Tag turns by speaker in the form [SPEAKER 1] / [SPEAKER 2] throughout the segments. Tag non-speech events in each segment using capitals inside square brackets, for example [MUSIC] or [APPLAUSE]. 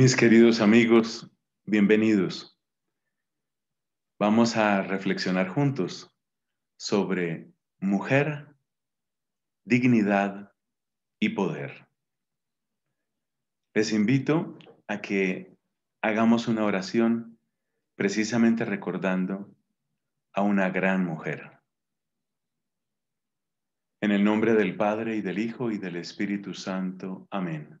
[SPEAKER 1] Mis queridos amigos, bienvenidos. Vamos a reflexionar juntos sobre mujer, dignidad y poder. Les invito a que hagamos una oración precisamente recordando a una gran mujer. En el nombre del Padre y del Hijo y del Espíritu Santo. Amén.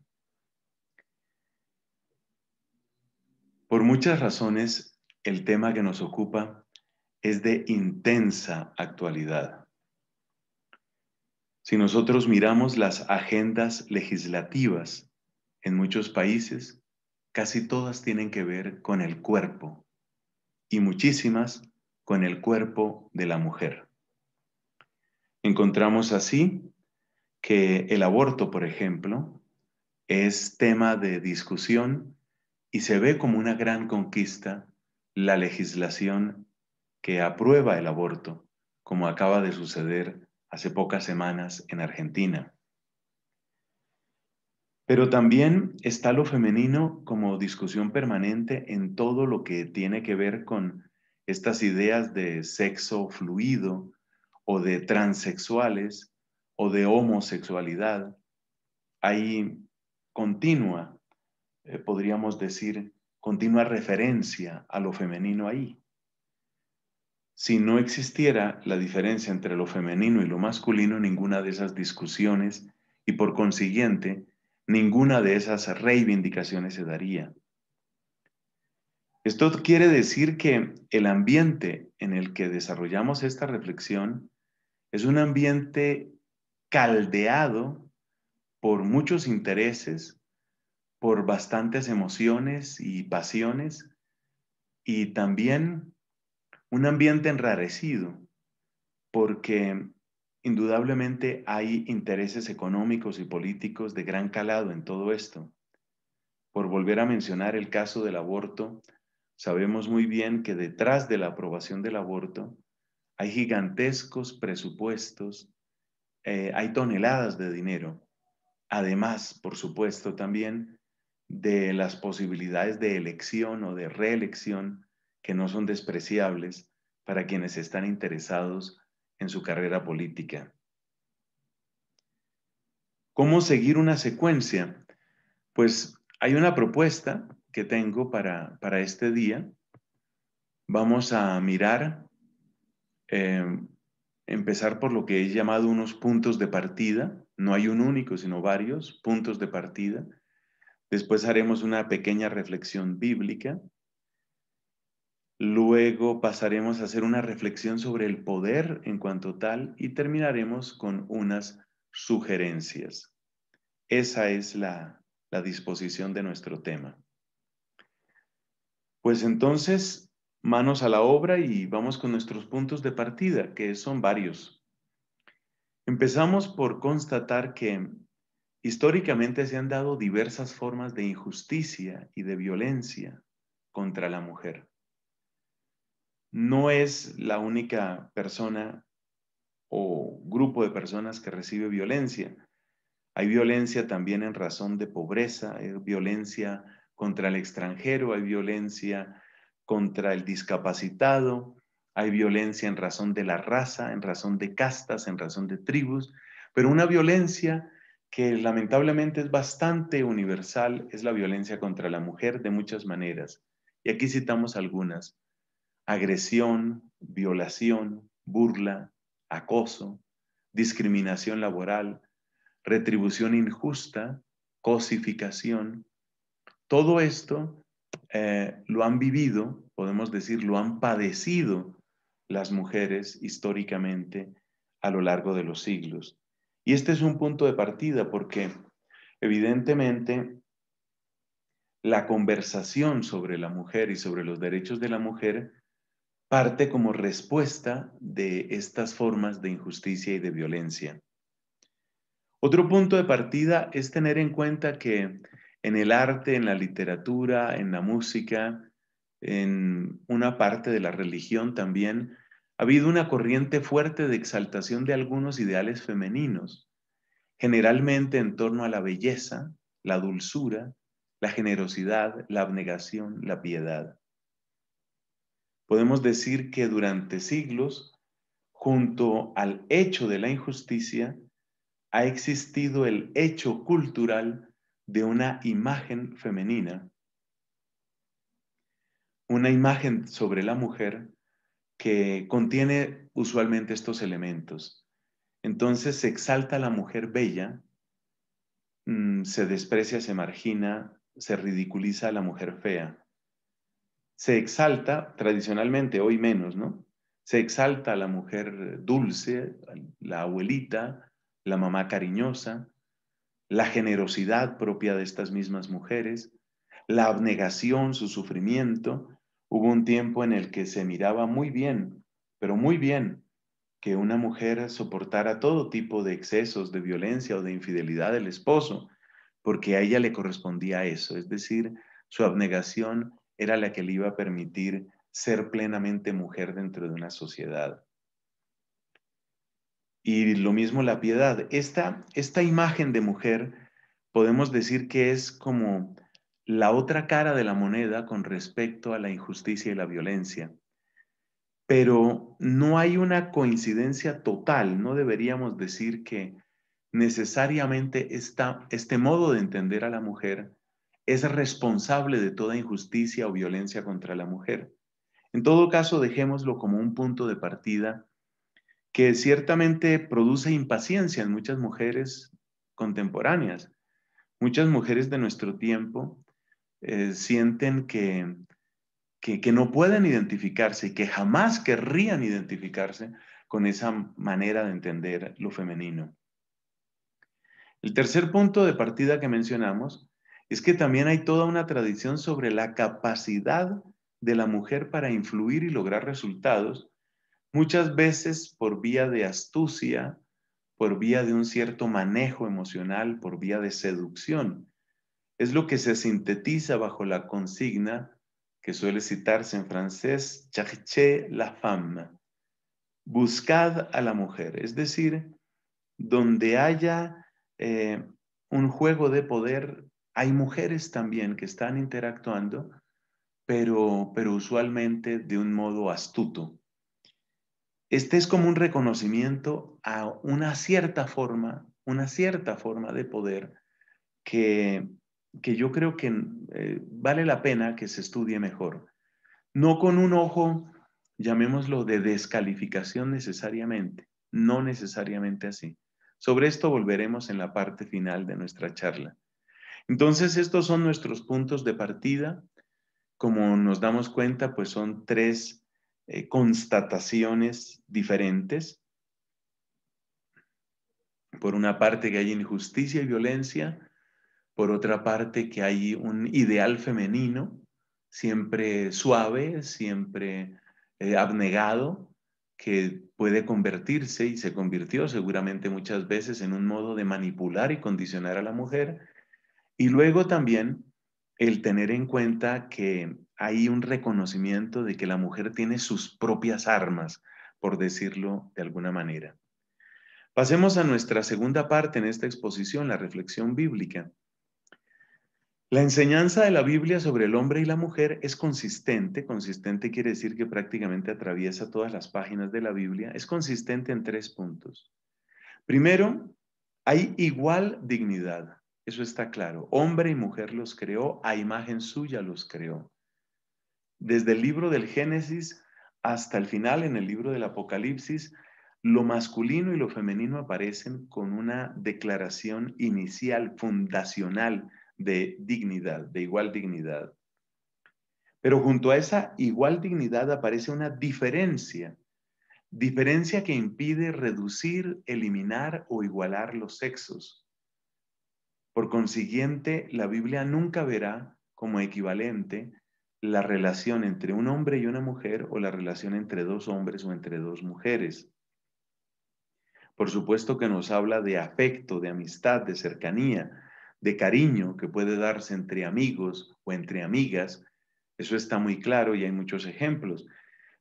[SPEAKER 1] Por muchas razones, el tema que nos ocupa es de intensa actualidad. Si nosotros miramos las agendas legislativas en muchos países, casi todas tienen que ver con el cuerpo y muchísimas con el cuerpo de la mujer. Encontramos así que el aborto, por ejemplo, es tema de discusión y se ve como una gran conquista la legislación que aprueba el aborto, como acaba de suceder hace pocas semanas en Argentina. Pero también está lo femenino como discusión permanente en todo lo que tiene que ver con estas ideas de sexo fluido o de transexuales o de homosexualidad. Hay continua eh, podríamos decir, continua referencia a lo femenino ahí. Si no existiera la diferencia entre lo femenino y lo masculino, ninguna de esas discusiones y por consiguiente ninguna de esas reivindicaciones se daría. Esto quiere decir que el ambiente en el que desarrollamos esta reflexión es un ambiente caldeado por muchos intereses por bastantes emociones y pasiones y también un ambiente enrarecido porque indudablemente hay intereses económicos y políticos de gran calado en todo esto. Por volver a mencionar el caso del aborto, sabemos muy bien que detrás de la aprobación del aborto hay gigantescos presupuestos, eh, hay toneladas de dinero. Además, por supuesto, también de las posibilidades de elección o de reelección que no son despreciables para quienes están interesados en su carrera política. ¿Cómo seguir una secuencia? Pues hay una propuesta que tengo para, este día. Vamos a mirar, eh, empezar por lo que he llamado unos puntos de partida. No hay un único, sino varios puntos de partida Después haremos una pequeña reflexión bíblica. Luego pasaremos a hacer una reflexión sobre el poder en cuanto tal y terminaremos con unas sugerencias. Esa es la, disposición de nuestro tema. Pues entonces, manos a la obra y vamos con nuestros puntos de partida, que son varios. Empezamos por constatar que Históricamente se han dado diversas formas de injusticia y de violencia contra la mujer. No es la única persona o grupo de personas que recibe violencia. Hay violencia también en razón de pobreza, hay violencia contra el extranjero, hay violencia contra el discapacitado, hay violencia en razón de la raza, en razón de castas, en razón de tribus, pero una violencia que lamentablemente es bastante universal es la violencia contra la mujer de muchas maneras. Y aquí citamos algunas. Agresión, violación, burla, acoso, discriminación laboral, retribución injusta, cosificación. Todo esto eh, lo han vivido, podemos decir, lo han padecido las mujeres históricamente a lo largo de los siglos. Y este es un punto de partida porque evidentemente la conversación sobre la mujer y sobre los derechos de la mujer parte como respuesta de estas formas de injusticia y de violencia. Otro punto de partida es tener en cuenta que en el arte, en la literatura, en la música, en una parte de la religión también, ha habido una corriente fuerte de exaltación de algunos ideales femeninos, generalmente en torno a la belleza, la dulzura, la generosidad, la abnegación, la piedad. Podemos decir que durante siglos, junto al hecho de la injusticia, ha existido el hecho cultural de una imagen femenina, una imagen sobre la mujer que contiene usualmente estos elementos. Entonces se exalta la mujer bella, mm, se desprecia, se margina, se ridiculiza a la mujer fea. Se exalta, tradicionalmente, hoy menos, ¿no? Se exalta a la mujer dulce, la abuelita, la mamá cariñosa, la generosidad propia de estas mismas mujeres, la abnegación, su sufrimiento, Hubo un tiempo en el que se miraba muy bien, pero muy bien, que una mujer soportara todo tipo de excesos, de violencia o de infidelidad del esposo, porque a ella le correspondía eso, es decir, su abnegación era la que le iba a permitir ser plenamente mujer dentro de una sociedad. Y lo mismo la piedad. Esta, esta imagen de mujer podemos decir que es como la otra cara de la moneda con respecto a la injusticia y la violencia. Pero no hay una coincidencia total, no deberíamos decir que necesariamente este modo de entender a la mujer es responsable de toda injusticia o violencia contra la mujer. En todo caso, dejémoslo como un punto de partida que ciertamente produce impaciencia en muchas mujeres contemporáneas. Muchas mujeres de nuestro tiempo eh, sienten que, no pueden identificarse y que jamás querrían identificarse con esa manera de entender lo femenino. El tercer punto de partida que mencionamos es que también hay toda una tradición sobre la capacidad de la mujer para influir y lograr resultados, muchas veces por vía de astucia, por vía de un cierto manejo emocional, por vía de seducción es lo que se sintetiza bajo la consigna que suele citarse en francés, chache la femme, buscad a la mujer, es decir, donde haya eh, un juego de poder, hay mujeres también que están interactuando, pero, pero usualmente de un modo astuto. Este es como un reconocimiento a una cierta forma, una cierta forma de poder que que yo creo que eh, vale la pena que se estudie mejor. No con un ojo, llamémoslo, de descalificación necesariamente, no necesariamente así. Sobre esto volveremos en la parte final de nuestra charla. Entonces, estos son nuestros puntos de partida. Como nos damos cuenta, pues son tres eh, constataciones diferentes. Por una parte que hay injusticia y violencia, por otra parte que hay un ideal femenino, siempre suave, siempre eh, abnegado, que puede convertirse y se convirtió seguramente muchas veces en un modo de manipular y condicionar a la mujer. Y luego también el tener en cuenta que hay un reconocimiento de que la mujer tiene sus propias armas, por decirlo de alguna manera. Pasemos a nuestra segunda parte en esta exposición, la reflexión bíblica. La enseñanza de la Biblia sobre el hombre y la mujer es consistente, consistente quiere decir que prácticamente atraviesa todas las páginas de la Biblia, es consistente en tres puntos. Primero, hay igual dignidad, eso está claro. Hombre y mujer los creó, a imagen suya los creó. Desde el libro del Génesis hasta el final en el libro del Apocalipsis, lo masculino y lo femenino aparecen con una declaración inicial, fundacional, de dignidad, de igual dignidad. Pero junto a esa igual dignidad aparece una diferencia, diferencia que impide reducir, eliminar o igualar los sexos. Por consiguiente, la Biblia nunca verá como equivalente la relación entre un hombre y una mujer o la relación entre dos hombres o entre dos mujeres. Por supuesto que nos habla de afecto, de amistad, de cercanía, de cariño que puede darse entre amigos o entre amigas. Eso está muy claro y hay muchos ejemplos.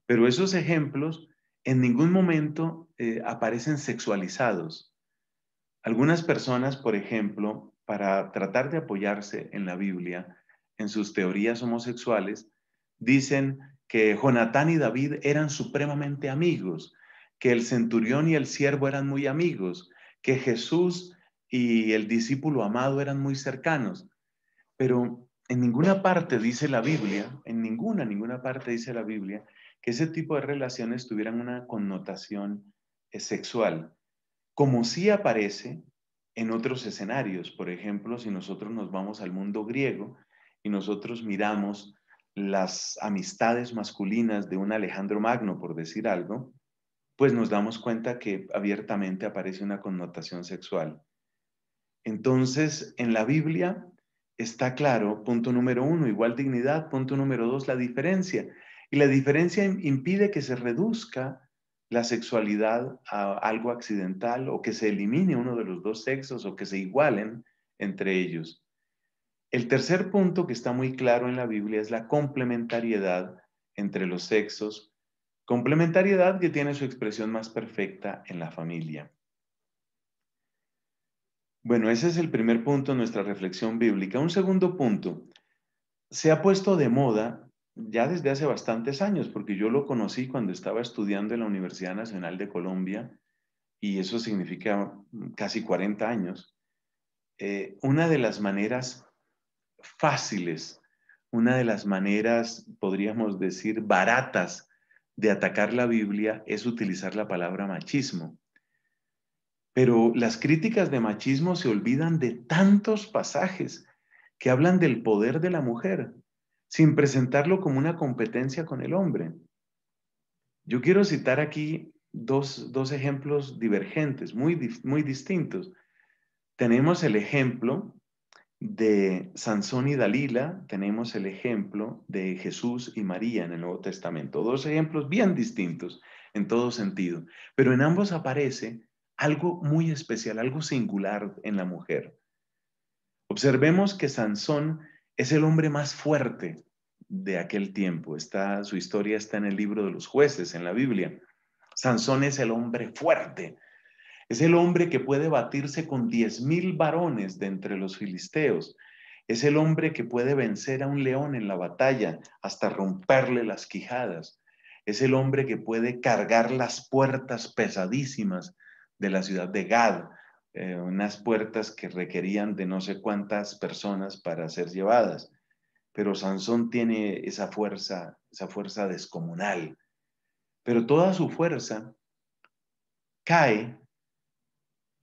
[SPEAKER 1] Pero esos ejemplos en ningún momento eh, aparecen sexualizados. Algunas personas, por ejemplo, para tratar de apoyarse en la Biblia, en sus teorías homosexuales, dicen que Jonatán y David eran supremamente amigos, que el centurión y el siervo eran muy amigos, que Jesús y el discípulo amado eran muy cercanos, pero en ninguna parte dice la Biblia, en ninguna, ninguna parte dice la Biblia, que ese tipo de relaciones tuvieran una connotación eh, sexual, como sí aparece en otros escenarios. Por ejemplo, si nosotros nos vamos al mundo griego y nosotros miramos las amistades masculinas de un Alejandro Magno, por decir algo, pues nos damos cuenta que abiertamente aparece una connotación sexual. Entonces, en la Biblia está claro, punto número uno, igual dignidad, punto número dos, la diferencia. Y la diferencia impide que se reduzca la sexualidad a algo accidental o que se elimine uno de los dos sexos o que se igualen entre ellos. El tercer punto que está muy claro en la Biblia es la complementariedad entre los sexos, complementariedad que tiene su expresión más perfecta en la familia. Bueno, ese es el primer punto, de nuestra reflexión bíblica. Un segundo punto, se ha puesto de moda ya desde hace bastantes años, porque yo lo conocí cuando estaba estudiando en la Universidad Nacional de Colombia, y eso significa casi 40 años, eh, una de las maneras fáciles, una de las maneras, podríamos decir, baratas de atacar la Biblia es utilizar la palabra machismo. Pero las críticas de machismo se olvidan de tantos pasajes que hablan del poder de la mujer, sin presentarlo como una competencia con el hombre. Yo quiero citar aquí dos, ejemplos divergentes, muy, muy distintos. Tenemos el ejemplo de Sansón y Dalila, tenemos el ejemplo de Jesús y María en el Nuevo Testamento. Dos ejemplos bien distintos en todo sentido, pero en ambos aparece algo muy especial, algo singular en la mujer. Observemos que Sansón es el hombre más fuerte de aquel tiempo. Está, su historia está en el libro de los jueces, en la Biblia. Sansón es el hombre fuerte. Es el hombre que puede batirse con diez mil varones de entre los filisteos. Es el hombre que puede vencer a un león en la batalla hasta romperle las quijadas. Es el hombre que puede cargar las puertas pesadísimas de la ciudad de Gad, eh, unas puertas que requerían de no sé cuántas personas para ser llevadas. Pero Sansón tiene esa fuerza, esa fuerza descomunal. Pero toda su fuerza cae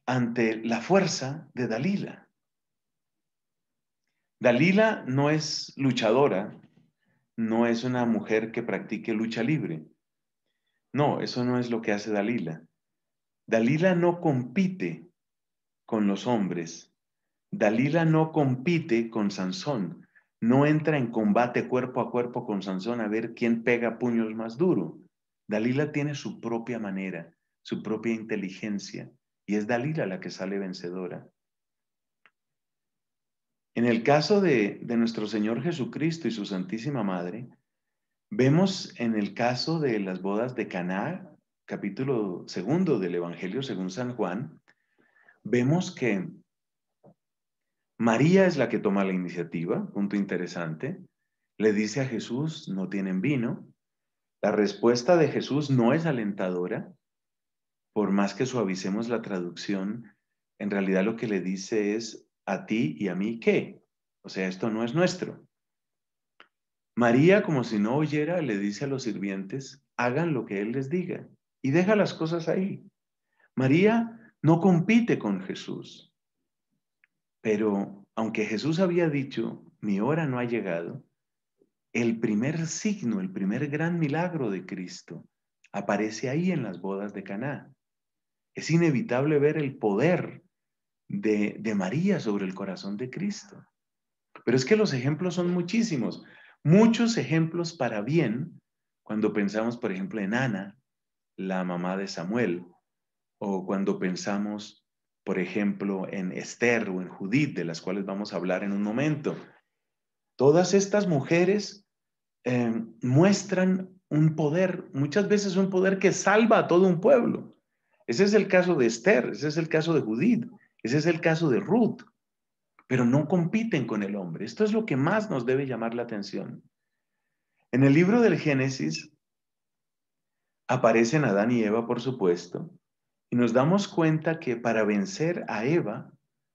[SPEAKER 1] ante la fuerza de Dalila. Dalila no es luchadora, no es una mujer que practique lucha libre. No, eso no es lo que hace Dalila. Dalila no compite con los hombres. Dalila no compite con Sansón. No entra en combate cuerpo a cuerpo con Sansón a ver quién pega puños más duro. Dalila tiene su propia manera, su propia inteligencia, y es Dalila la que sale vencedora. En el caso de, nuestro Señor Jesucristo y su Santísima Madre, vemos en el caso de las bodas de Caná capítulo segundo del Evangelio según San Juan, vemos que María es la que toma la iniciativa, punto interesante, le dice a Jesús, no tienen vino, la respuesta de Jesús no es alentadora, por más que suavicemos la traducción, en realidad lo que le dice es, a ti y a mí qué, o sea, esto no es nuestro. María, como si no oyera, le dice a los sirvientes, hagan lo que Él les diga y deja las cosas ahí. María no compite con Jesús, pero aunque Jesús había dicho, mi hora no ha llegado, el primer signo, el primer gran milagro de Cristo aparece ahí en las bodas de Caná. Es inevitable ver el poder de, de, María sobre el corazón de Cristo. Pero es que los ejemplos son muchísimos, muchos ejemplos para bien, cuando pensamos, por ejemplo, en Ana, la mamá de Samuel, o cuando pensamos, por ejemplo, en Esther o en Judith, de las cuales vamos a hablar en un momento. Todas estas mujeres eh, muestran un poder, muchas veces un poder que salva a todo un pueblo. Ese es el caso de Esther, ese es el caso de Judith, ese es el caso de Ruth, pero no compiten con el hombre. Esto es lo que más nos debe llamar la atención. En el libro del Génesis Aparecen Adán y Eva, por supuesto, y nos damos cuenta que para vencer a Eva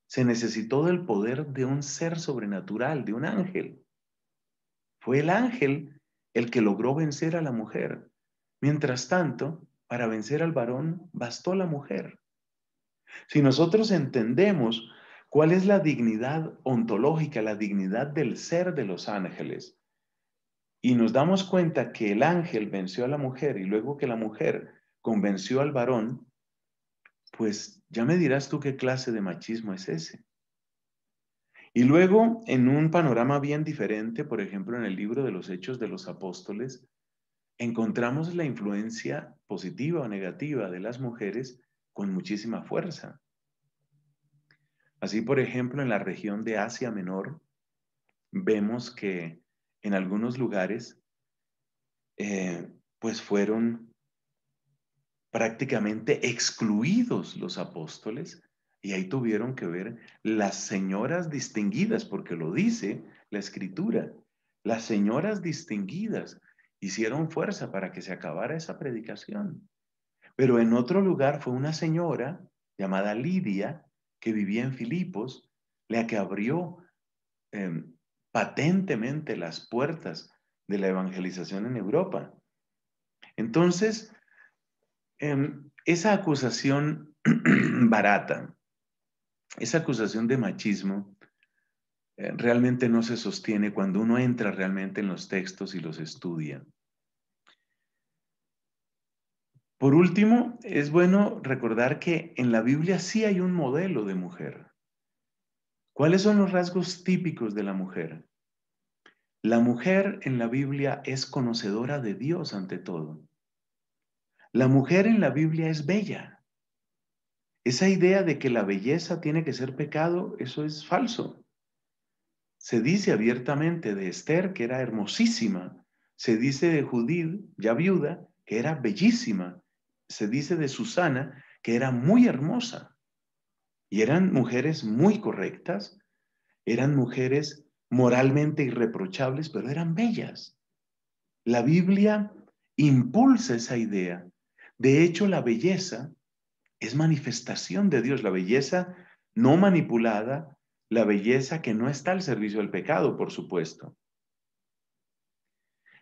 [SPEAKER 1] se necesitó del poder de un ser sobrenatural, de un ángel. Fue el ángel el que logró vencer a la mujer. Mientras tanto, para vencer al varón bastó la mujer. Si nosotros entendemos cuál es la dignidad ontológica, la dignidad del ser de los ángeles, y nos damos cuenta que el ángel venció a la mujer y luego que la mujer convenció al varón, pues ya me dirás tú qué clase de machismo es ese. Y luego, en un panorama bien diferente, por ejemplo, en el libro de los Hechos de los Apóstoles, encontramos la influencia positiva o negativa de las mujeres con muchísima fuerza. Así, por ejemplo, en la región de Asia Menor, vemos que en algunos lugares, eh, pues fueron prácticamente excluidos los apóstoles y ahí tuvieron que ver las señoras distinguidas, porque lo dice la escritura, las señoras distinguidas hicieron fuerza para que se acabara esa predicación. Pero en otro lugar fue una señora llamada Lidia, que vivía en Filipos, la que abrió eh, patentemente las puertas de la evangelización en Europa. Entonces, em, esa acusación [CLEARS THROAT] barata, esa acusación de machismo, eh, realmente no se sostiene cuando uno entra realmente en los textos y los estudia. Por último, es bueno recordar que en la Biblia sí hay un modelo de mujer. ¿Cuáles son los rasgos típicos de la mujer? La mujer en la Biblia es conocedora de Dios ante todo. La mujer en la Biblia es bella. Esa idea de que la belleza tiene que ser pecado, eso es falso. Se dice abiertamente de Esther que era hermosísima. Se dice de Judith, ya viuda, que era bellísima. Se dice de Susana que era muy hermosa. Y eran mujeres muy correctas, eran mujeres moralmente irreprochables, pero eran bellas. La Biblia impulsa esa idea. De hecho, la belleza es manifestación de Dios, la belleza no manipulada, la belleza que no está al servicio del pecado, por supuesto.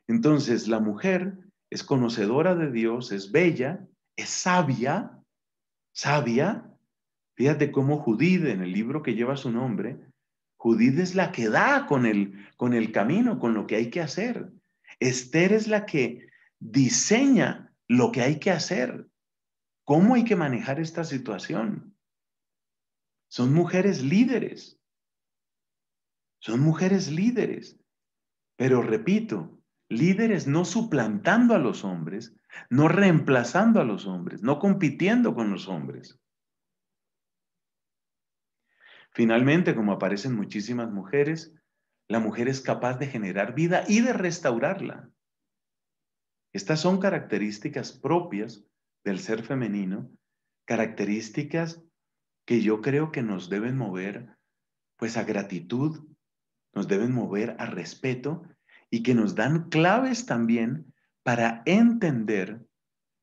[SPEAKER 1] Entonces, la mujer es conocedora de Dios, es bella, es sabia, sabia, Fíjate cómo Judith, en el libro que lleva su nombre, Judith es la que da con el, con el camino, con lo que hay que hacer. Esther es la que diseña lo que hay que hacer, cómo hay que manejar esta situación. Son mujeres líderes. Son mujeres líderes. Pero repito, líderes no suplantando a los hombres, no reemplazando a los hombres, no compitiendo con los hombres, Finalmente, como aparecen muchísimas mujeres, la mujer es capaz de generar vida y de restaurarla. Estas son características propias del ser femenino, características que yo creo que nos deben mover pues a gratitud, nos deben mover a respeto y que nos dan claves también para entender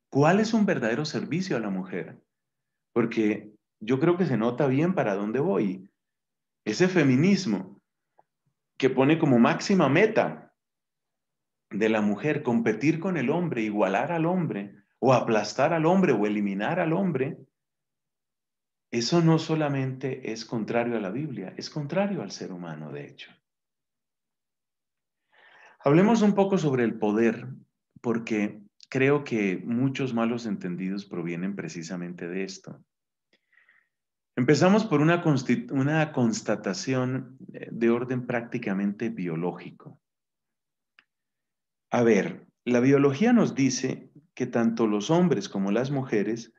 [SPEAKER 1] cuál es un verdadero servicio a la mujer. Porque yo creo que se nota bien para dónde voy. Ese feminismo que pone como máxima meta de la mujer competir con el hombre, igualar al hombre, o aplastar al hombre, o eliminar al hombre, eso no solamente es contrario a la Biblia, es contrario al ser humano, de hecho. Hablemos un poco sobre el poder, porque creo que muchos malos entendidos provienen precisamente de esto. Empezamos por una, una constatación eh, de orden prácticamente biológico. A ver, la biología nos dice que tanto los hombres como las mujeres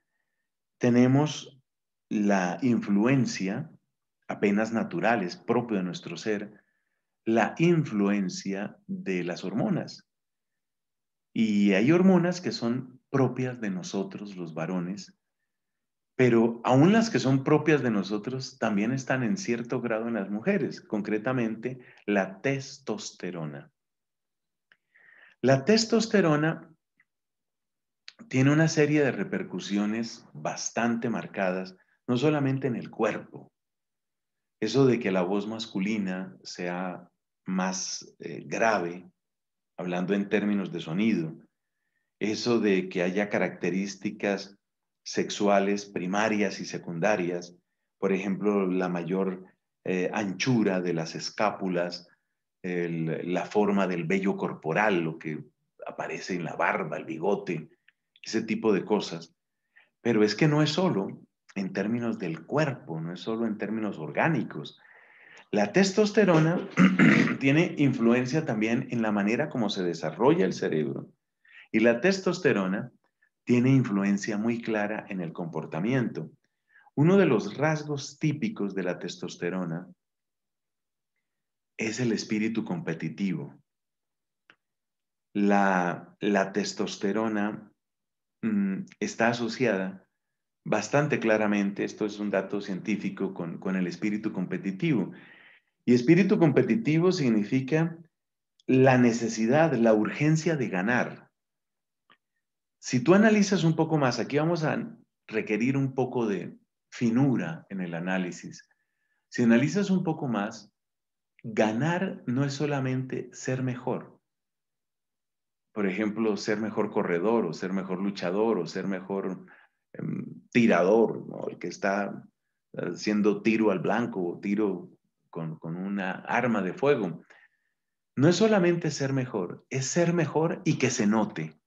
[SPEAKER 1] tenemos la influencia, apenas naturales, propio de nuestro ser, la influencia de las hormonas. Y hay hormonas que son propias de nosotros, los varones, pero aún las que son propias de nosotros también están en cierto grado en las mujeres, concretamente la testosterona. La testosterona tiene una serie de repercusiones bastante marcadas, no solamente en el cuerpo. Eso de que la voz masculina sea más eh, grave, hablando en términos de sonido, eso de que haya características sexuales primarias y secundarias, por ejemplo, la mayor eh, anchura de las escápulas, la forma del vello corporal, lo que aparece en la barba, el bigote, ese tipo de cosas. Pero es que no es solo en términos del cuerpo, no es solo en términos orgánicos. La testosterona [CLEARS THROAT] tiene influencia también en la manera como se desarrolla el cerebro. Y la testosterona tiene influencia muy clara en el comportamiento. Uno de los rasgos típicos de la testosterona es el espíritu competitivo. La, testosterona mm, está asociada bastante claramente, esto es un dato científico, con el espíritu competitivo. Y espíritu competitivo significa la necesidad, la urgencia de ganar. Si tú analizas un poco más, aquí vamos a requerir un poco de finura en el análisis. Si analizas un poco más, ganar no es solamente ser mejor. Por ejemplo, ser mejor corredor o ser mejor luchador o ser mejor em, tirador, el que está haciendo tiro al blanco o tiro con una arma de fuego. No es solamente ser mejor, es ser mejor y que se note.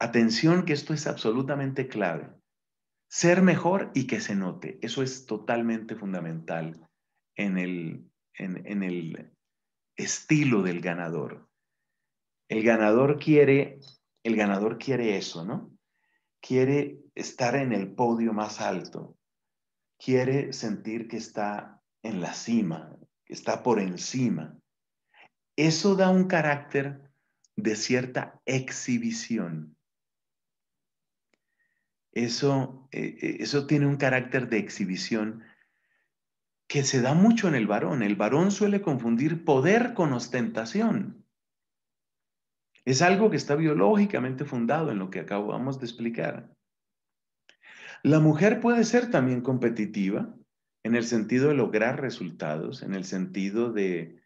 [SPEAKER 1] Atención que esto es absolutamente clave. Ser mejor y que se note. Eso es totalmente fundamental en el, estilo del ganador. El ganador quiere, el ganador quiere eso, ¿no? Quiere estar en el podio más alto. Quiere sentir que está en la cima, que está por encima. Eso da un carácter de cierta exhibición eh, eh, eso, tiene un carácter de exhibición que se da mucho en el varón. El varón suele confundir poder con ostentación. Es algo que está biológicamente fundado en lo que acabamos de explicar. La mujer puede ser también competitiva en el sentido de lograr resultados, en el sentido de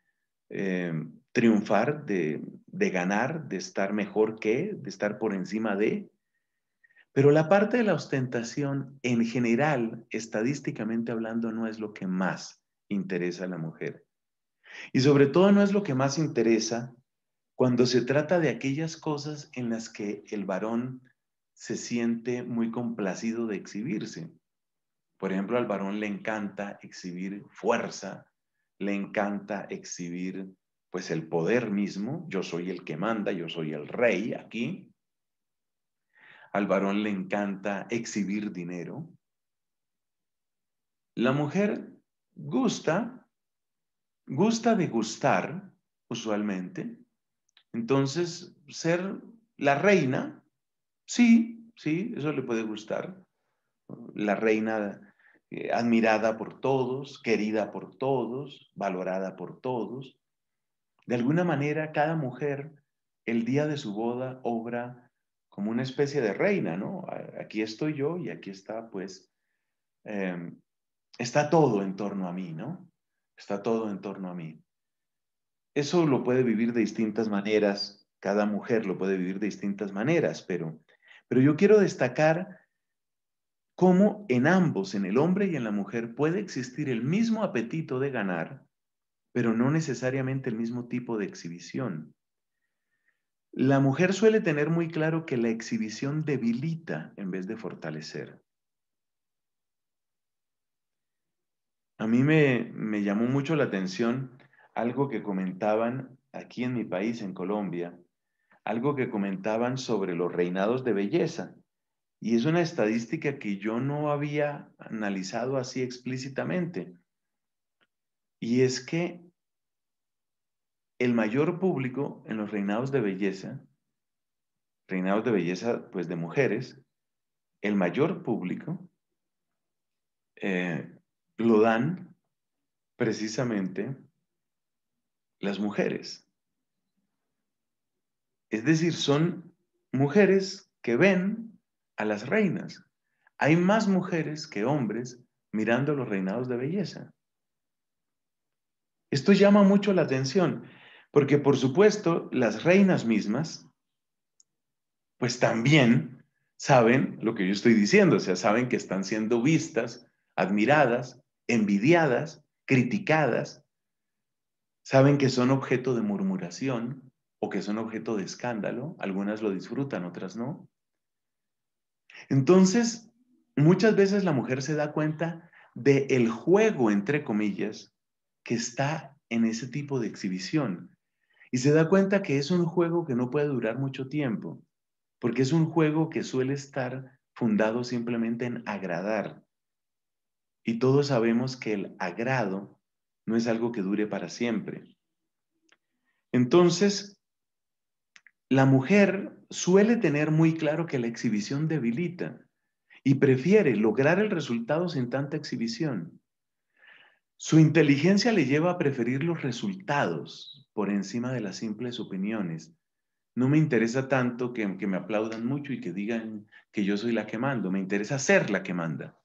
[SPEAKER 1] eh, triunfar, de ganar, de estar mejor que, de estar por encima de. Pero la parte de la ostentación en general, estadísticamente hablando, no es lo que más interesa a la mujer. Y sobre todo no es lo que más interesa cuando se trata de aquellas cosas en las que el varón se siente muy complacido de exhibirse. Por ejemplo, al varón le encanta exhibir fuerza, le encanta exhibir pues el poder mismo, yo soy el que manda, yo soy el rey aquí, al varón le encanta exhibir dinero. La mujer gusta, gusta de gustar, usualmente. Entonces, ser la reina, sí, sí, eso le puede gustar. La reina eh, admirada por todos, querida por todos, valorada por todos. De alguna manera, cada mujer, el día de su boda, obra como una especie de reina, ¿no? Aquí estoy yo y aquí está, pues, em, está todo en torno a mí, ¿no? Está todo en torno a mí. Eso lo puede vivir de distintas maneras, cada mujer lo puede vivir de distintas maneras, pero, pero yo quiero destacar cómo en ambos, en el hombre y en la mujer, puede existir el mismo apetito de ganar, pero no necesariamente el mismo tipo de exhibición. La mujer suele tener muy claro que la exhibición debilita en vez de fortalecer. A mí me, llamó mucho la atención algo que comentaban aquí en mi país, en Colombia, algo que comentaban sobre los reinados de belleza. Y es una estadística que yo no había analizado así explícitamente. Y es que el mayor público en los reinados de belleza, reinados de belleza pues de mujeres, el mayor público eh, lo dan precisamente las mujeres. Es decir, son mujeres que ven a las reinas. Hay más mujeres que hombres mirando los reinados de belleza. Esto llama mucho la atención. Porque por supuesto, las reinas mismas, pues también saben lo que yo estoy diciendo, o sea, saben que están siendo vistas, admiradas, envidiadas, criticadas, saben que son objeto de murmuración o que son objeto de escándalo, algunas lo disfrutan, otras no. Entonces, muchas veces la mujer se da cuenta de el juego, entre comillas, que está en ese tipo de exhibición, y se da cuenta que es un juego que no puede durar mucho tiempo, porque es un juego que suele estar fundado simplemente en agradar. Y todos sabemos que el agrado no es algo que dure para siempre. Entonces, la mujer suele tener muy claro que la exhibición debilita y prefiere lograr el resultado sin tanta exhibición. Su inteligencia le lleva a preferir los resultados por encima de las simples opiniones. No me interesa tanto que, me aplaudan mucho y que digan que yo soy la que mando. Me interesa ser la que manda.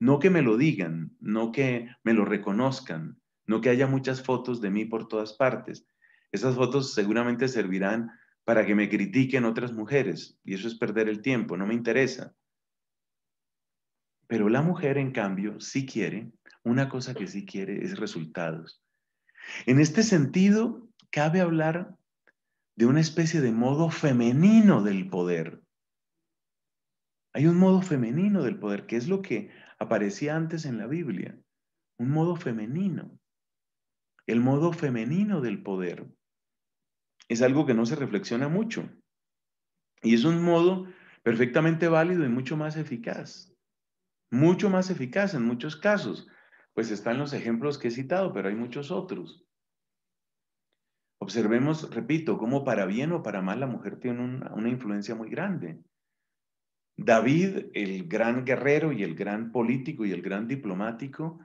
[SPEAKER 1] No que me lo digan, no que me lo reconozcan, no que haya muchas fotos de mí por todas partes. Esas fotos seguramente servirán para que me critiquen otras mujeres, y eso es perder el tiempo, no me interesa. Pero la mujer, en cambio, sí quiere una cosa que sí quiere es resultados. En este sentido, cabe hablar de una especie de modo femenino del poder. Hay un modo femenino del poder, que es lo que aparecía antes en la Biblia, un modo femenino. El modo femenino del poder es algo que no se reflexiona mucho y es un modo perfectamente válido y mucho más eficaz, mucho más eficaz en muchos casos, pues están los ejemplos que he citado, pero hay muchos otros. Observemos, repito, cómo para bien o para mal la mujer tiene una, influencia muy grande. David, el gran guerrero y el gran político y el gran diplomático,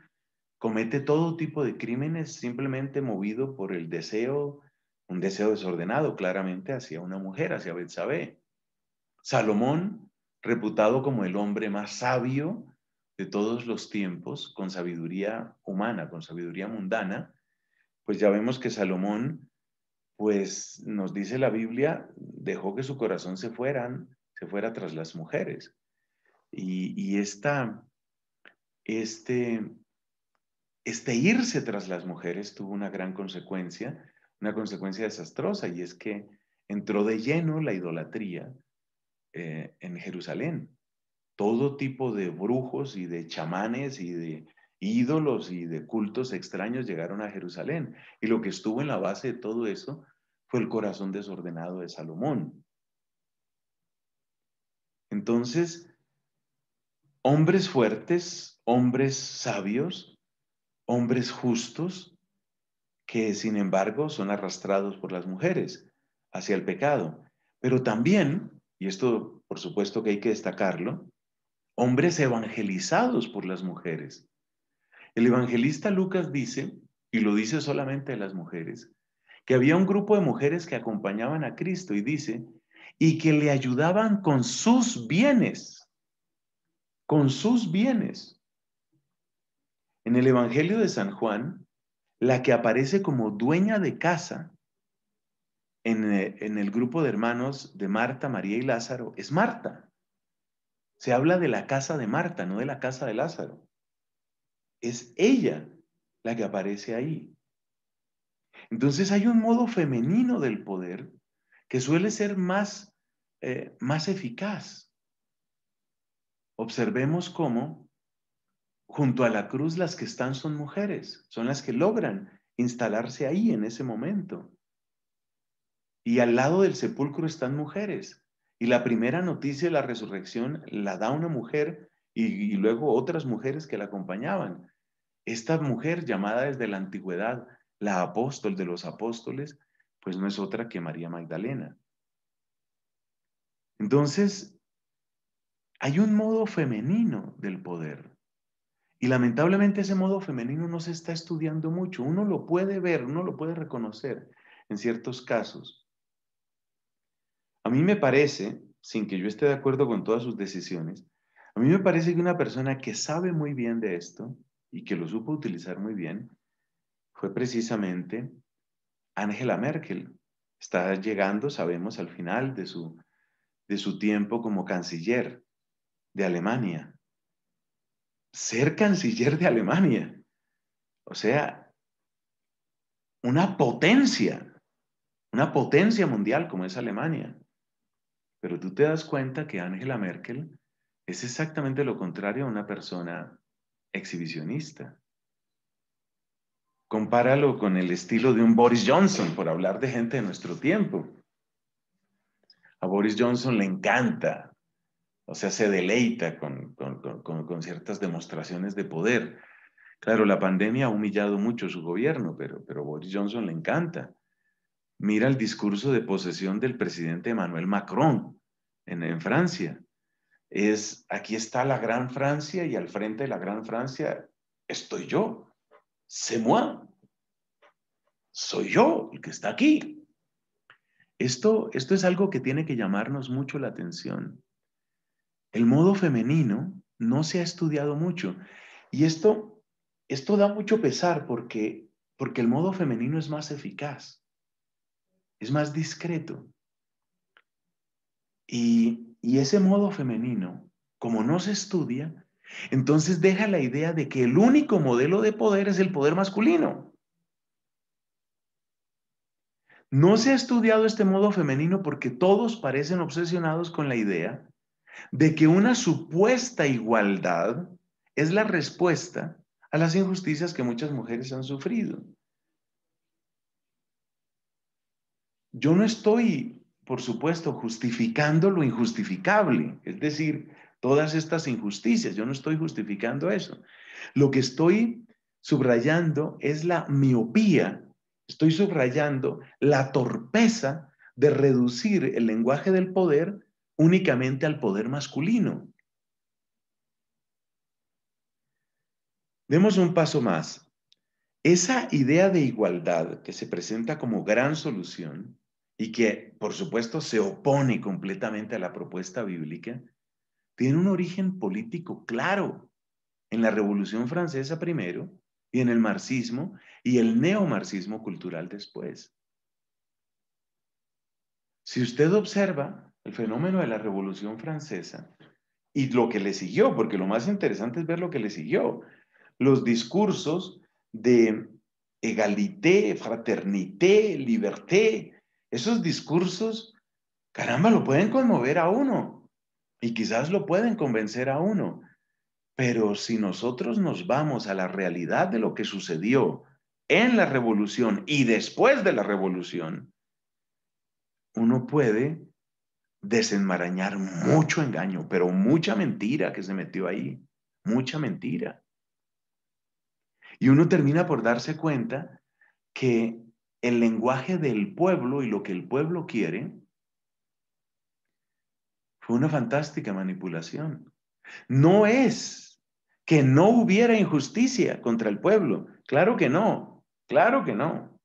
[SPEAKER 1] comete todo tipo de crímenes simplemente movido por el deseo, un deseo desordenado claramente hacia una mujer, hacia Betsabé. Salomón, reputado como el hombre más sabio, de todos los tiempos con sabiduría humana, con sabiduría mundana, pues ya vemos que Salomón, pues nos dice la Biblia, dejó que su corazón se se fuera tras las mujeres. Y, y este, este irse tras las mujeres tuvo una gran consecuencia, una consecuencia desastrosa, y es que entró de lleno la idolatría eh, en Jerusalén todo tipo de brujos y de chamanes y de ídolos y de cultos extraños llegaron a Jerusalén. Y lo que estuvo en la base de todo eso fue el corazón desordenado de Salomón. Entonces, hombres fuertes, hombres sabios, hombres justos, que sin embargo son arrastrados por las mujeres hacia el pecado. Pero también, y esto por supuesto que hay que destacarlo, hombres evangelizados por las mujeres. El evangelista Lucas dice, y lo dice solamente de las mujeres, que había un grupo de mujeres que acompañaban a Cristo y dice, y que le ayudaban con sus bienes, con sus bienes. En el Evangelio de San Juan, la que aparece como dueña de casa en, eh, el grupo de hermanos de Marta, María y Lázaro es Marta. Se habla de la casa de Marta, no de la casa de Lázaro. Es ella la que aparece ahí. Entonces hay un modo femenino del poder que suele ser más, eh, más eficaz. Observemos cómo junto a la cruz las que están son mujeres, son las que logran instalarse ahí en ese momento. Y al lado del sepulcro están mujeres. Y la primera noticia de la resurrección la da una mujer y, luego otras mujeres que la acompañaban. Esta mujer llamada desde la antigüedad la apóstol de los apóstoles, pues no es otra que María Magdalena. Entonces, hay un modo femenino del poder. Y lamentablemente ese modo femenino no se está estudiando mucho. Uno lo puede ver, uno lo puede reconocer en ciertos casos. A mí me parece, sin que yo esté de acuerdo con todas sus decisiones, a mí me parece que una persona que sabe muy bien de esto y que lo supo utilizar muy bien fue precisamente Angela Merkel. Está llegando, sabemos, al final de su, de su tiempo como canciller de Alemania. Ser canciller de Alemania. O sea, una potencia, una potencia mundial como es Alemania. Pero tú te das cuenta que Angela Merkel es exactamente lo contrario a una persona exhibicionista. Compáralo con el estilo de un Boris Johnson, por hablar de gente de nuestro tiempo. A Boris Johnson le encanta, o sea, se deleita con, ciertas demostraciones de poder. Claro, la pandemia ha humillado mucho su gobierno, pero, pero Boris Johnson le encanta. Mira el discurso de posesión del presidente Emmanuel Macron en, Francia. Es, aquí está la gran Francia y al frente de la gran Francia estoy yo. C'est moi. Soy yo el que está aquí. Esto, esto es algo que tiene que llamarnos mucho la atención. El modo femenino no se ha estudiado mucho. Y esto, esto da mucho pesar porque, porque el modo femenino es más eficaz es más discreto. Y, ese modo femenino, como no se estudia, entonces deja la idea de que el único modelo de poder es el poder masculino. No se ha estudiado este modo femenino porque todos parecen obsesionados con la idea de que una supuesta igualdad es la respuesta a las injusticias que muchas mujeres han sufrido. yo no estoy, por supuesto, justificando lo injustificable, es decir, todas estas injusticias, yo no estoy justificando eso. Lo que estoy subrayando es la miopía, estoy subrayando la torpeza de reducir el lenguaje del poder únicamente al poder masculino. Demos un paso más. Esa idea de igualdad que se presenta como gran solución y que, por supuesto, se opone completamente a la propuesta bíblica, tiene un origen político claro en la Revolución Francesa primero y en el marxismo y el neomarxismo cultural después. Si usted observa el fenómeno de la Revolución Francesa y lo que le siguió, porque lo más interesante es ver lo que le siguió, los discursos de egalité, fraternité, liberté, esos discursos, caramba, lo pueden conmover a uno y quizás lo pueden convencer a uno. Pero si nosotros nos vamos a la realidad de lo que sucedió en la revolución y después de la revolución, uno puede desenmarañar mucho engaño, pero mucha mentira que se metió ahí, mucha mentira. Y uno termina por darse cuenta que el lenguaje del pueblo y lo que el pueblo quiere, fue una fantástica manipulación. No es que no hubiera injusticia contra el pueblo, claro que no, claro que no.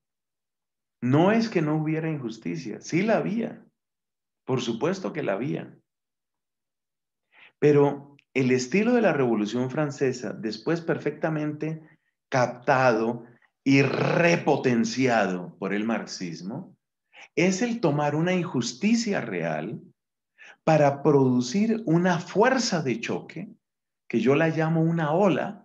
[SPEAKER 1] No es que no hubiera injusticia, sí la había, por supuesto que la había. Pero el estilo de la Revolución Francesa, después perfectamente captado y repotenciado por el marxismo es el tomar una injusticia real para producir una fuerza de choque, que yo la llamo una ola,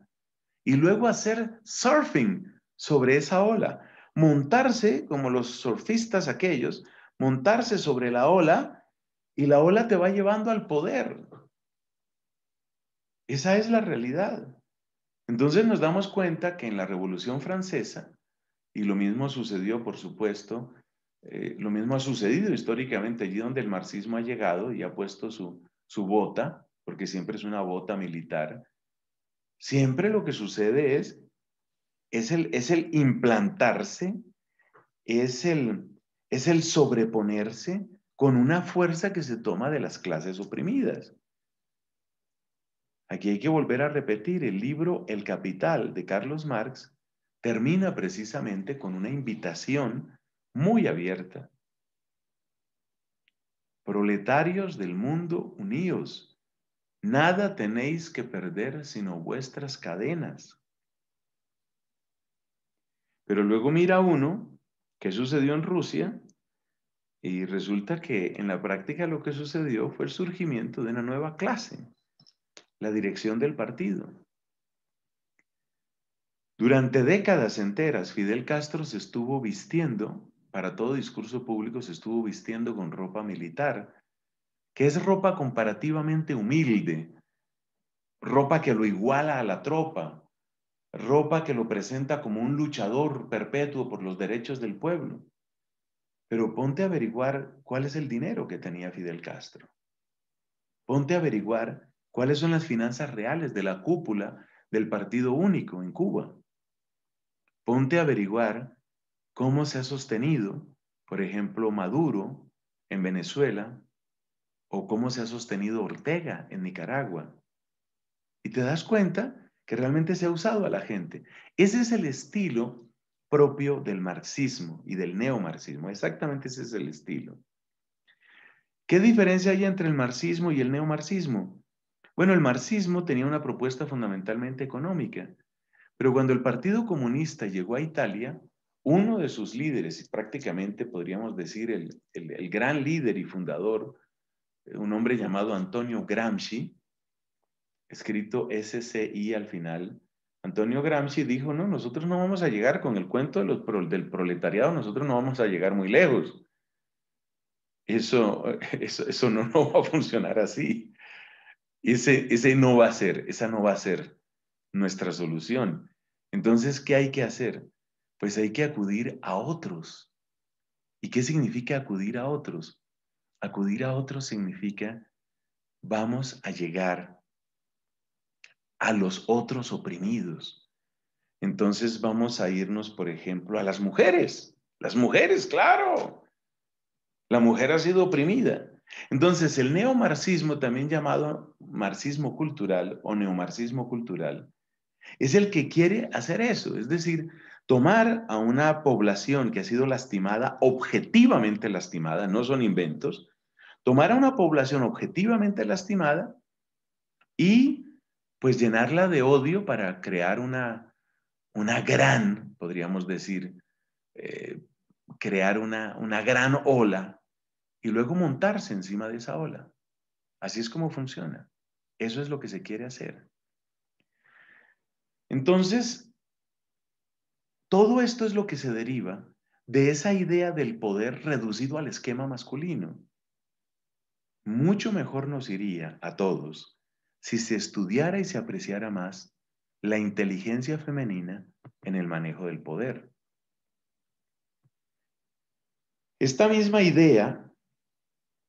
[SPEAKER 1] y luego hacer surfing sobre esa ola, montarse como los surfistas aquellos, montarse sobre la ola y la ola te va llevando al poder. Esa es la realidad. Entonces nos damos cuenta que en la Revolución Francesa, y lo mismo sucedió, por supuesto, eh, lo mismo ha sucedido históricamente allí donde el marxismo ha llegado y ha puesto su, bota, porque siempre es una bota militar, siempre lo que sucede es, es el, es el implantarse, es el, es el sobreponerse con una fuerza que se toma de las clases oprimidas. Aquí hay que volver a repetir, el libro El Capital de Carlos Marx termina precisamente con una invitación muy abierta. Proletarios del mundo unidos, nada tenéis que perder sino vuestras cadenas. Pero luego mira uno qué sucedió en Rusia y resulta que en la práctica lo que sucedió fue el surgimiento de una nueva clase la dirección del partido. Durante décadas enteras, Fidel Castro se estuvo vistiendo, para todo discurso público, se estuvo vistiendo con ropa militar, que es ropa comparativamente humilde, ropa que lo iguala a la tropa, ropa que lo presenta como un luchador perpetuo por los derechos del pueblo. Pero ponte a averiguar cuál es el dinero que tenía Fidel Castro. Ponte a averiguar ¿Cuáles son las finanzas reales de la cúpula del Partido Único en Cuba? Ponte a averiguar cómo se ha sostenido, por ejemplo, Maduro en Venezuela o cómo se ha sostenido Ortega en Nicaragua. Y te das cuenta que realmente se ha usado a la gente. Ese es el estilo propio del marxismo y del neomarxismo. Exactamente ese es el estilo. ¿Qué diferencia hay entre el marxismo y el neomarxismo? Bueno, el marxismo tenía una propuesta fundamentalmente económica, pero cuando el Partido Comunista llegó a Italia, uno de sus líderes, y prácticamente podríamos decir el, gran líder y fundador, eh, un hombre llamado Antonio Gramsci, escrito SCI al final, Antonio Gramsci dijo, no, nosotros no vamos a llegar con el cuento del proletariado, nosotros no vamos a llegar muy lejos. Eso, [LAUGHS] eso, no va a funcionar así. Ese, no va a ser, esa no va a ser nuestra solución. Entonces, ¿qué hay que hacer? Pues hay que acudir a otros. ¿Y qué significa acudir a otros? Acudir a otros significa vamos a llegar a los otros oprimidos. Entonces vamos a irnos, por ejemplo, a las mujeres. Las mujeres, claro. La mujer ha sido oprimida. Entonces, el neomarxismo, también llamado marxismo cultural o neomarxismo cultural, es el que quiere hacer eso, es decir, tomar a una población que ha sido lastimada, objetivamente lastimada, no son inventos, tomar a una población objetivamente lastimada y pues llenarla de odio para crear una, gran, podríamos decir, eh, crear una gran ola y luego montarse encima de esa ola. Así es como funciona. Eso es lo que se quiere hacer. Entonces, todo esto es lo que se deriva de esa idea del poder reducido al esquema masculino. Mucho mejor nos iría a todos si se estudiara y se apreciara más la inteligencia femenina en el manejo del poder. Esta misma idea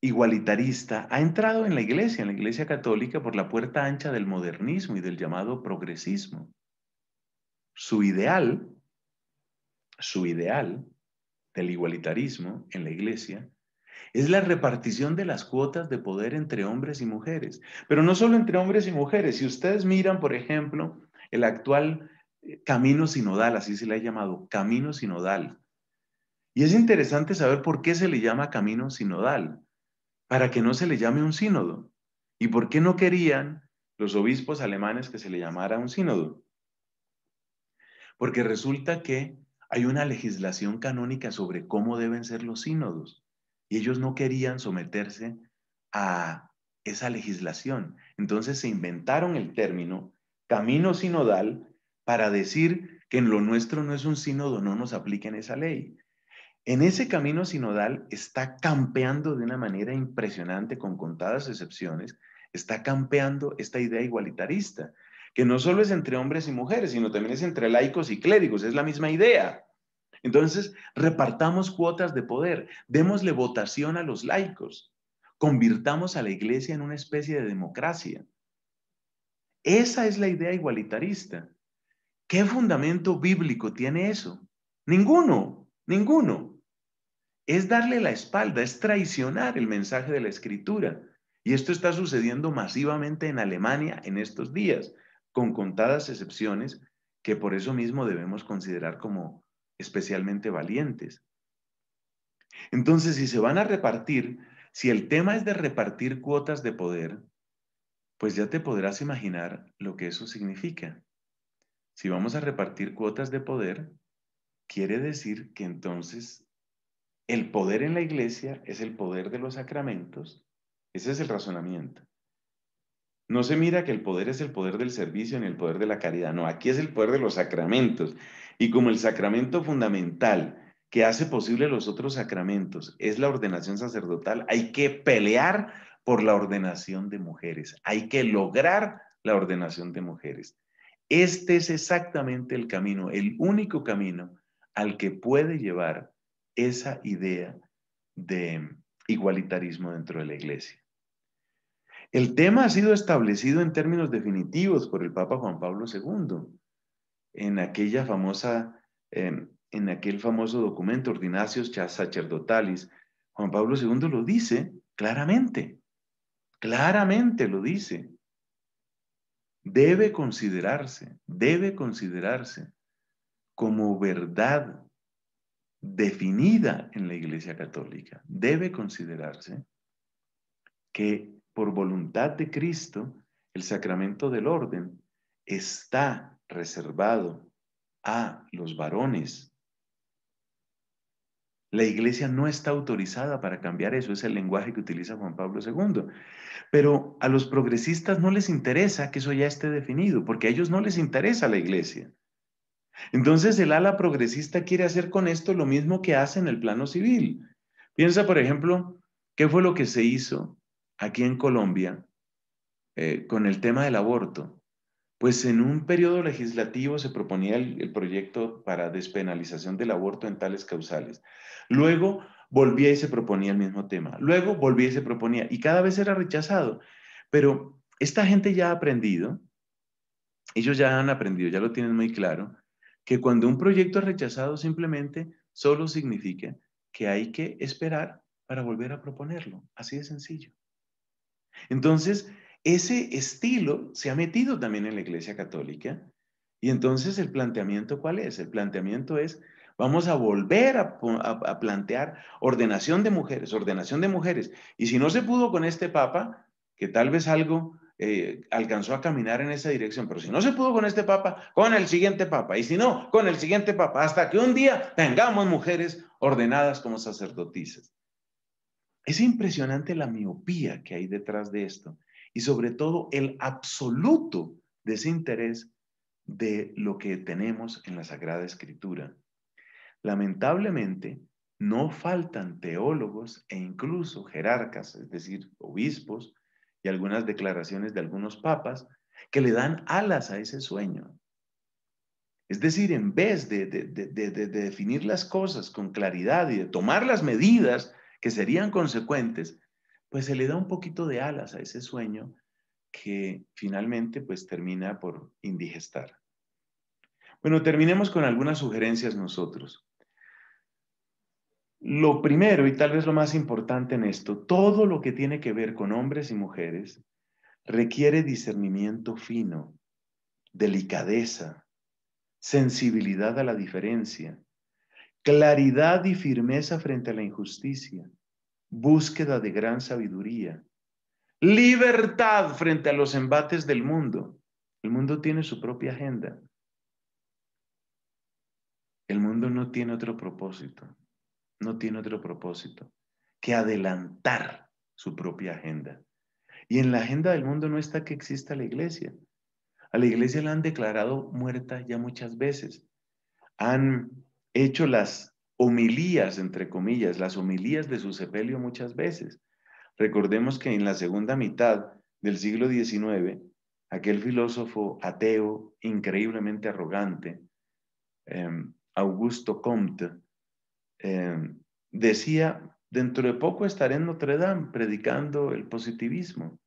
[SPEAKER 1] igualitarista ha entrado en la iglesia, en la iglesia católica, por la puerta ancha del modernismo y del llamado progresismo. Su ideal, su ideal del igualitarismo en la iglesia es la repartición de las cuotas de poder entre hombres y mujeres, pero no solo entre hombres y mujeres. Si ustedes miran, por ejemplo, el actual eh, camino sinodal, así se le ha llamado, camino sinodal. Y es interesante saber por qué se le llama camino sinodal para que no se le llame un sínodo. ¿Y por qué no querían los obispos alemanes que se le llamara un sínodo? Porque resulta que hay una legislación canónica sobre cómo deben ser los sínodos y ellos no querían someterse a esa legislación. Entonces se inventaron el término camino sinodal para decir que en lo nuestro no es un sínodo, no nos apliquen esa ley. En ese camino sinodal está campeando de una manera impresionante, con contadas excepciones, está campeando esta idea igualitarista, que no solo es entre hombres y mujeres, sino también es entre laicos y clérigos, es la misma idea. Entonces, repartamos cuotas de poder, démosle votación a los laicos, convirtamos a la iglesia en una especie de democracia. Esa es la idea igualitarista. ¿Qué fundamento bíblico tiene eso? Ninguno, ninguno es darle la espalda, es traicionar el mensaje de la escritura. Y esto está sucediendo masivamente en Alemania en estos días, con contadas excepciones que por eso mismo debemos considerar como especialmente valientes. Entonces, si se van a repartir, si el tema es de repartir cuotas de poder, pues ya te podrás imaginar lo que eso significa. Si vamos a repartir cuotas de poder, quiere decir que entonces el poder en la iglesia es el poder de los sacramentos. Ese es el razonamiento. No se mira que el poder es el poder del servicio ni el poder de la caridad. No, aquí es el poder de los sacramentos. Y como el sacramento fundamental que hace posible los otros sacramentos es la ordenación sacerdotal, hay que pelear por la ordenación de mujeres. Hay que lograr la ordenación de mujeres. Este es exactamente el camino, el único camino al que puede llevar esa idea de igualitarismo dentro de la iglesia. El tema ha sido establecido en términos definitivos por el Papa Juan Pablo II en aquella famosa, eh, en, aquel famoso documento Ordinatio Sacerdotalis. Juan Pablo II lo dice claramente, claramente lo dice. Debe considerarse, debe considerarse como verdad definida en la Iglesia Católica, debe considerarse que por voluntad de Cristo, el sacramento del orden está reservado a los varones. La iglesia no está autorizada para cambiar eso, es el lenguaje que utiliza Juan Pablo II. Pero a los progresistas no les interesa que eso ya esté definido, porque a ellos no les interesa la iglesia. Entonces el ala progresista quiere hacer con esto lo mismo que hace en el plano civil. Piensa, por ejemplo, qué fue lo que se hizo aquí en Colombia eh, con el tema del aborto. Pues en un periodo legislativo se proponía el proyecto para despenalización del aborto en tales causales. Luego volvía y se proponía el mismo tema. Luego volvía y se proponía. Y cada vez era rechazado. Pero esta gente ya ha aprendido, ellos ya han aprendido, ya lo tienen muy claro, que cuando un proyecto es rechazado simplemente solo significa que hay que esperar para volver a proponerlo. Así de sencillo. Entonces, ese estilo se ha metido también en la Iglesia Católica. Y entonces el planteamiento, ¿cuál es? El planteamiento es, vamos a volver a, plantear ordenación de mujeres, ordenación de mujeres. Y si no se pudo con este Papa, que tal vez algo eh, alcanzó a caminar en esa dirección. Pero si no se pudo con este papa, con el siguiente papa, y si no, con el siguiente papa, hasta que un día tengamos mujeres ordenadas como sacerdotisas. Es impresionante la miopía que hay detrás de esto y sobre todo el absoluto desinterés de lo que tenemos en la Sagrada Escritura. Lamentablemente, no faltan teólogos e incluso jerarcas, es decir, obispos, y algunas declaraciones de algunos papas que le dan alas a ese sueño. Es decir, en vez de, de, definir las cosas con claridad y de tomar las medidas que serían consecuentes, pues se le da un poquito de alas a ese sueño que finalmente pues termina por indigestar. Bueno, terminemos con algunas sugerencias nosotros. Lo primero y tal vez lo más importante en esto, todo lo que tiene que ver con hombres y mujeres requiere discernimiento fino, delicadeza, sensibilidad a la diferencia, claridad y firmeza frente a la injusticia, búsqueda de gran sabiduría, libertad frente a los embates del mundo. El mundo tiene su propia agenda. El mundo no tiene otro propósito no tiene otro propósito que adelantar su propia agenda. Y en la agenda del mundo no está que exista la iglesia. A la iglesia la han declarado muerta ya muchas veces. Han hecho las homilías, entre comillas, las homilías de su sepelio muchas veces. Recordemos que en la segunda mitad del siglo XIX, aquel filósofo ateo increíblemente arrogante, em, Augusto Comte, Em, decía, dentro de poco estaré en Notre Dame predicando el positivismo.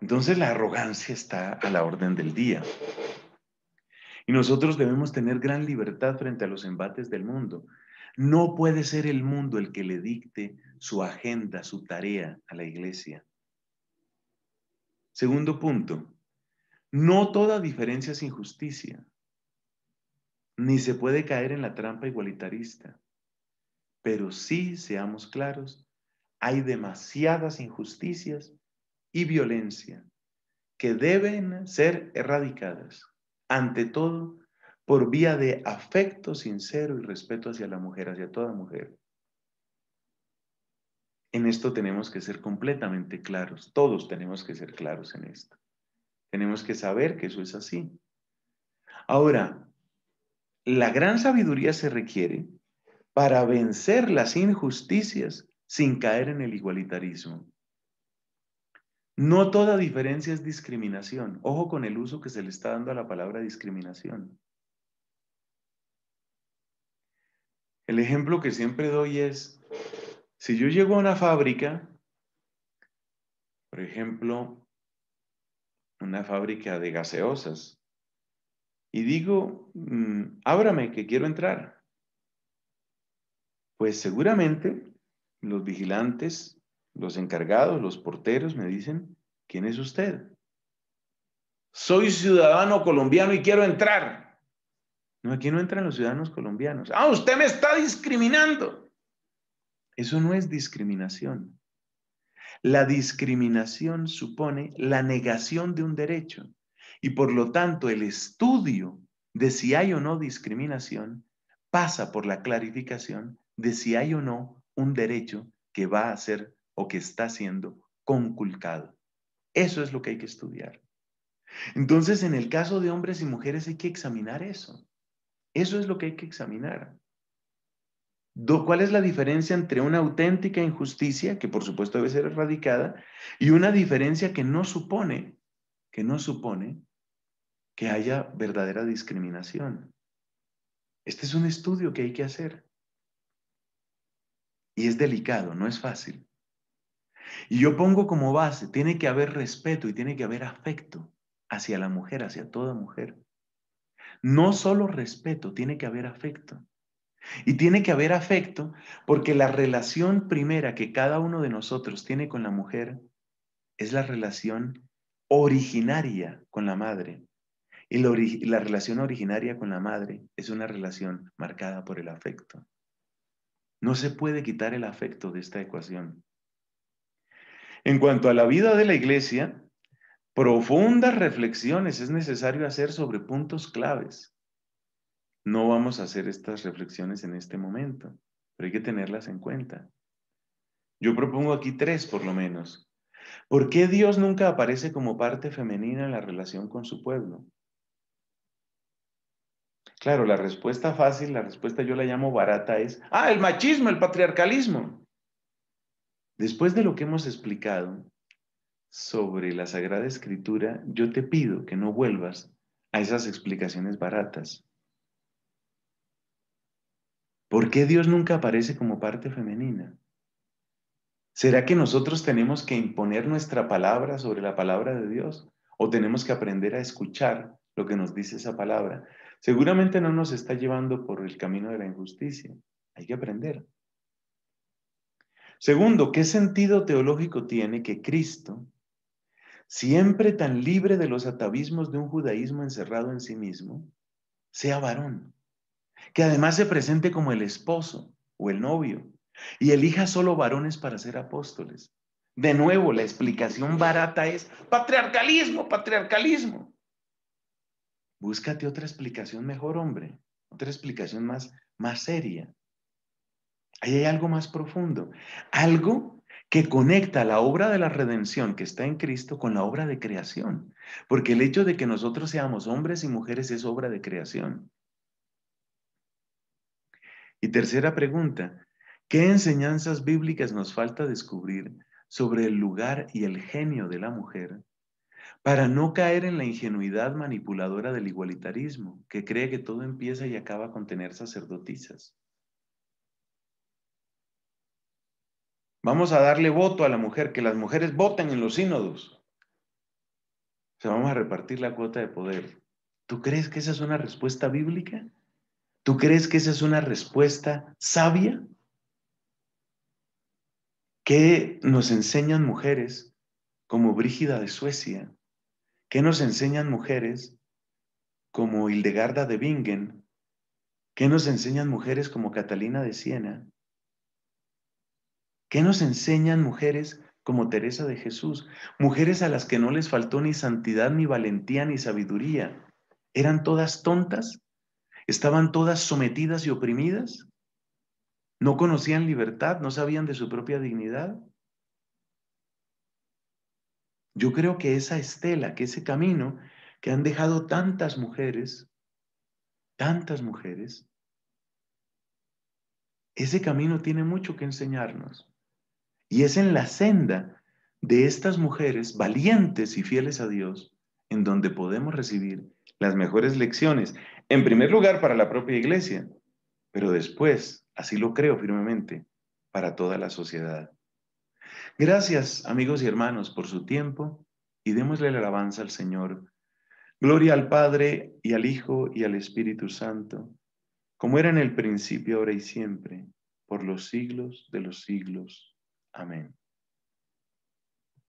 [SPEAKER 1] Entonces la arrogancia está a la orden del día. Y nosotros debemos tener gran libertad frente a los embates del mundo. No puede ser el mundo el que le dicte su agenda, su tarea a la iglesia. Segundo punto, no toda diferencia es injusticia ni se puede caer en la trampa igualitarista. Pero sí, seamos claros, hay demasiadas injusticias y violencia que deben ser erradicadas, ante todo por vía de afecto sincero y respeto hacia la mujer, hacia toda mujer. En esto tenemos que ser completamente claros, todos tenemos que ser claros en esto. Tenemos que saber que eso es así. Ahora, la gran sabiduría se requiere para vencer las injusticias sin caer en el igualitarismo. No toda diferencia es discriminación. Ojo con el uso que se le está dando a la palabra discriminación. El ejemplo que siempre doy es, si yo llego a una fábrica, por ejemplo, una fábrica de gaseosas, y digo, mm, ábrame que quiero entrar. Pues seguramente los vigilantes, los encargados, los porteros me dicen, ¿quién es usted? Soy ciudadano colombiano y quiero entrar. No, aquí no entran los ciudadanos colombianos. Ah, usted me está discriminando. Eso no es discriminación. La discriminación supone la negación de un derecho. Y por lo tanto, el estudio de si hay o no discriminación pasa por la clarificación de si hay o no un derecho que va a ser o que está siendo conculcado. Eso es lo que hay que estudiar. Entonces, en el caso de hombres y mujeres hay que examinar eso. Eso es lo que hay que examinar. ¿Cuál es la diferencia entre una auténtica injusticia, que por supuesto debe ser erradicada, y una diferencia que no supone, que no supone que haya verdadera discriminación. Este es un estudio que hay que hacer. Y es delicado, no es fácil. Y yo pongo como base, tiene que haber respeto y tiene que haber afecto hacia la mujer, hacia toda mujer. No solo respeto, tiene que haber afecto. Y tiene que haber afecto porque la relación primera que cada uno de nosotros tiene con la mujer es la relación originaria con la madre. Y la, relación originaria con la madre es una relación marcada por el afecto. No se puede quitar el afecto de esta ecuación. En cuanto a la vida de la iglesia, profundas reflexiones es necesario hacer sobre puntos claves. No vamos a hacer estas reflexiones en este momento, pero hay que tenerlas en cuenta. Yo propongo aquí tres por lo menos. ¿Por qué Dios nunca aparece como parte femenina en la relación con su pueblo? Claro, la respuesta fácil, la respuesta yo la llamo barata es, ah, el machismo, el patriarcalismo. Después de lo que hemos explicado sobre la Sagrada Escritura, yo te pido que no vuelvas a esas explicaciones baratas. ¿Por qué Dios nunca aparece como parte femenina? ¿Será que nosotros tenemos que imponer nuestra palabra sobre la palabra de Dios? ¿O tenemos que aprender a escuchar lo que nos dice esa palabra? Seguramente no nos está llevando por el camino de la injusticia. Hay que aprender. Segundo, ¿qué sentido teológico tiene que Cristo, siempre tan libre de los atavismos de un judaísmo encerrado en sí mismo, sea varón? Que además se presente como el esposo o el novio y elija solo varones para ser apóstoles. De nuevo, la explicación barata es patriarcalismo, patriarcalismo. Búscate otra explicación mejor, hombre, otra explicación más, más seria. Ahí hay algo más profundo, algo que conecta la obra de la redención que está en Cristo con la obra de creación, porque el hecho de que nosotros seamos hombres y mujeres es obra de creación. Y tercera pregunta, ¿qué enseñanzas bíblicas nos falta descubrir sobre el lugar y el genio de la mujer para no caer en la ingenuidad manipuladora del igualitarismo, que cree que todo empieza y acaba con tener sacerdotisas. Vamos a darle voto a la mujer, que las mujeres voten en los sínodos. O sea, vamos a repartir la cuota de poder. ¿Tú crees que esa es una respuesta bíblica? ¿Tú crees que esa es una respuesta sabia? ¿Qué nos enseñan mujeres como Brígida de Suecia, ¿Qué nos enseñan mujeres como Hildegarda de Bingen? ¿Qué nos enseñan mujeres como Catalina de Siena? ¿Qué nos enseñan mujeres como Teresa de Jesús? Mujeres a las que no les faltó ni santidad, ni valentía, ni sabiduría. ¿Eran todas tontas? ¿Estaban todas sometidas y oprimidas? ¿No conocían libertad? ¿No sabían de su propia dignidad? Yo creo que esa estela, que ese camino que han dejado tantas mujeres, tantas mujeres, ese camino tiene mucho que enseñarnos. Y es en la senda de estas mujeres valientes y fieles a Dios en donde podemos recibir las mejores lecciones. En primer lugar, para la propia iglesia, pero después, así lo creo firmemente, para toda la sociedad. Gracias, amigos y hermanos, por su tiempo y démosle la alabanza al Señor. Gloria al Padre y al Hijo y al Espíritu Santo, como era en el principio, ahora y siempre, por los siglos de los siglos. Amén.